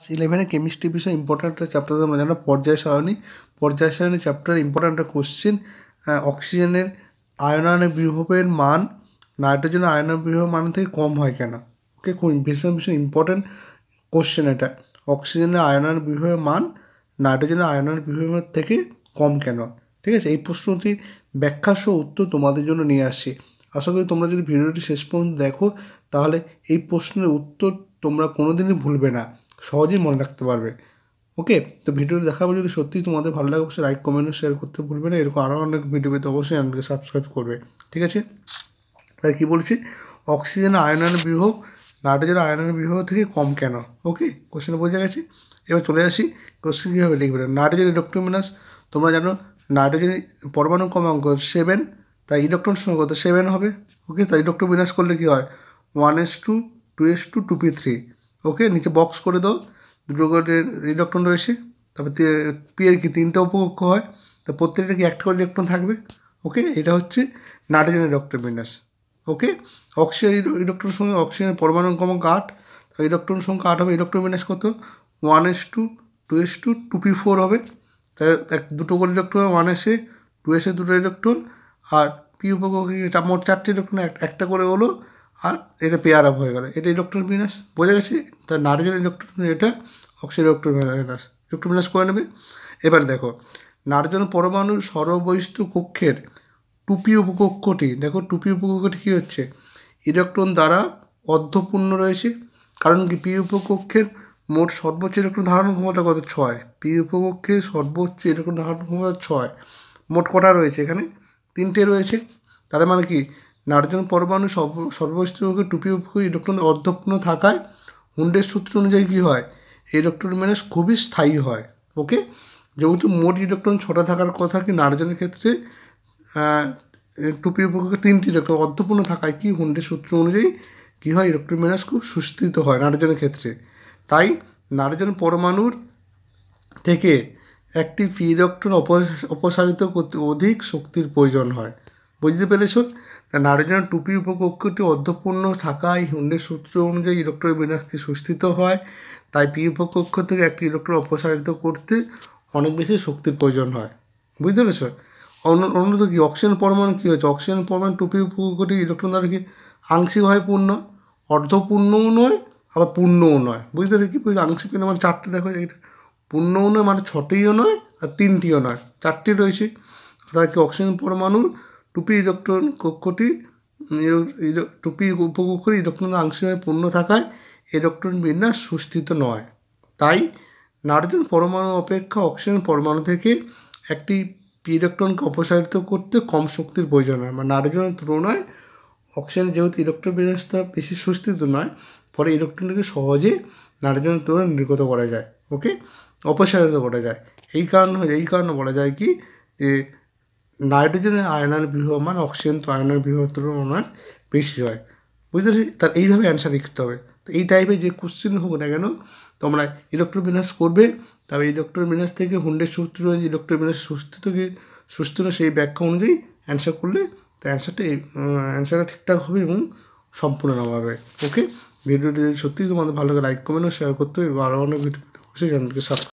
class ইলেভেনে chemistry বিষয়ে important একটা চ্যাপ্টার তোমরা জানো পর্যায় সারণী পর্যায় সারণী চ্যাপ্টার ইম্পর্ট্যান্ট একটা কোশ্চেন অক্সিজেনের আয়নায়নের বিভবের মান নাইট্রোজেন আয়নের বিভবের মান থেকে কম হয় কেন ওকে ভীষণ ভীষণ ইম্পর্ট্যান্ট কোশ্চেন এটা অক্সিজেনের আয়নায়ন বিভবের মান নাইট্রোজেনের আয়নায়ন বিভবের থেকে কম কেন ঠিক আছে এই প্রশ্নটির ব্যাখ্যা সহ উত্তর তোমাদের জন্য নিয়ে আসছি আশা করি তোমরা যদি ভিডিওটি শেষ পর্যন্ত দেখো তাহলে এই প্রশ্নের উত্তর তোমরা কোনোদিনই ভুলবে না সহজেই মনে রাখতে পারবে ওকে তো ভিডিওটি দেখাবো যদি সত্যিই তোমাদের ভালো লাগে অবশ্যই লাইক কমেন্ট শেয়ার করতে ভুলবে না এরকম আরও অনেক ভিডিও পেতে অবশ্যই আমাকে সাবস্ক্রাইব করবে ঠিক আছে তাই কী বলছি অক্সিজেন আয়নান বিহ নাইট্রোজেন আয়নান বিহ থেকে কম কেন ওকে কোশ্চেন বোঝা গেছে এবার চলে আসি কোশ্চেন কীভাবে লিখবে নাইট্রোজেন ইলেকট্রোমিনাস তোমরা জানো নাইট্রোজেন পরমাণু কমাঙ্ক সেভেন তাই ইলেকট্রন সঙ্গে কত সেভেন হবে ওকে তাই ইলেকট্রন করলে কী হয় one s two two s two two p three okay নিচে বক্স করে দাও দুটো করে ইলেকট্রন রয়েছে তারপর পিয়ের কি তিনটা উপকক্ষ হয় তা প্রত্যেকটা কি একটা করে ইলেকট্রন থাকবে ওকে এটা হচ্ছে নাইট্রোজেনের বিন্যাস ওকে অক্সিজেন ইলেকট্রন সঙ্গে অক্সিজেনের পরমাণু কমক আট ইলেকট্রন সংখ্যা আট হবে ইলেকট্রন বিন্যাস কত one s two two s two two p four হবে তাই এক দুটো করে ইলেকট্রন ওয়ান এসে টু এসে দুটো ইলেকট্রন আর পি উপকক্ষে মোট চারটে ইলেকট্রন একটা করে হলো আর এটা পেয়ার আপ হয়ে গেল এটা ইলেকট্রোমিনাস বোঝা গেছে তার নাইট্রোজেন ইলেকট্রন এটা অক্সিজেন ইলেকট্রন ইলেকট্রোমিনাস করে নেবে এবার দেখো নাইট্রোজেন পরমাণু সর্ববহিষ্ঠ কক্ষের টুপি উপকক্ষটি দেখো টুপি উপকক্ষটি কী হচ্ছে ইলেকট্রন দ্বারা অর্ধপূর্ণ রয়েছে কারণ কি পি উপকক্ষের মোট সর্বোচ্চ ইলেকট্রন ধারণ ক্ষমতা কত ছয় পি উপকক্ষে সর্বোচ্চ ইলেকট্রন ধারণ ক্ষমতা ছয় মোট কটা রয়েছে এখানে তিনটে রয়েছে তার মানে কি নারজন পরমাণু সর্বস্থকে টুপি ইলেকট্রন অর্ধপূর্ণ থাকায় হুন্ডের সূত্র অনুযায়ী কী হয় ইলেকট্রন ম্যানেজ খুবই স্থায়ী হয় ওকে যেহেতু মোট ইলেকট্রন ছটা থাকার কথা কি নারজনের ক্ষেত্রে টুপি উপকে তিনটি ইলেকট্রন অর্ধপূর্ণ থাকায় কি হুন্ডের সূত্র অনুযায়ী কী হয় ইলেকট্রন ম্যানেজ খুব সুস্থিত হয় নারজনের ক্ষেত্রে তাই নারজন পরমাণুর থেকে একটি ফি ইলেকট্রন অপসারিত করতে অধিক শক্তির প্রয়োজন হয় বুঝতে পেরেছ নারীজন টুপি উপকক্ষটি অর্ধপূর্ণ থাকায় হুন্ডের সূত্র অনুযায়ী ইলেকট্রন বিন্যাসটি সুস্থিত হয় তাই পি উপকক্ষ থেকে একটি ইলেকট্রন অপসারিত করতে অনেক বেশি শক্তির প্রয়োজন হয় বুঝতে পেরেছ অন্যত কি অক্সিজেন পরমাণু কী হয়েছে অক্সিজেন পরমাণু টুপি উপকক্ষটি ইলেকট্রন দ্বারা কি আংশিকভাবে পূর্ণ অর্ধপূর্ণও নয় আবার পূর্ণও নয় বুঝতে পেরেছি কি আংশিক মানে চারটে দেখো এটা পূর্ণও নয় মানে ছটিও নয় আর তিনটিও নয় চারটি রয়েছে তার কি অক্সিজেন পরমাণুর টুপি ইলেকট্রন কক্ষটি টুপি উপকক্ষের ইলেকট্রন আংশিকভাবে পূর্ণ থাকায় ইলেকট্রন বিন্যাস সুস্থিত নয় তাই নাইট্রোজেন পরমাণু অপেক্ষা অক্সিজেন পরমাণু থেকে একটি ইলেকট্রনকে অপসারিত করতে কম শক্তির প্রয়োজন হয় মানে নাইট্রোজেনের তুলনায় অক্সিজেন যেহেতু ইলেকট্রন বিন্যাসটা বেশি সুস্থিত নয় ফলে ইলেকট্রনকে সহজে নাইট্রোজেনের তুলনায় নির্গত করা যায় ওকে অপসারিত করা যায় এই কারণ এই কারণে বলা যায় কি যে নাইট্রোজেনের আয়নার বিভব মান অক্সিজেন তো আয়নার বিভব তুলনায় বেশি হয় বুঝতে পারছি তার এইভাবে অ্যান্সার লিখতে হবে তো এই টাইপের যে কোশ্চেন হোক না কেন তোমরা ইলেকট্রোবিন্যাস করবে তবে ইলেকট্রোবিন্যাস থেকে হুন্ডের সূত্র ইলেকট্রোবিন্যাস সুস্থ থেকে সুস্থ সেই ব্যাখ্যা অনুযায়ী অ্যান্সার করলে তো অ্যান্সারটা অ্যান্সারটা ঠিকঠাক হবে এবং সম্পূর্ণ হবে ওকে ভিডিওটি যদি সত্যিই তোমাদের ভালো লাগে লাইক কমেন্ট শেয়ার করতে হবে আরও অনেক ভিডিও অবশ্যই জানকে সাবস্ক্রাইব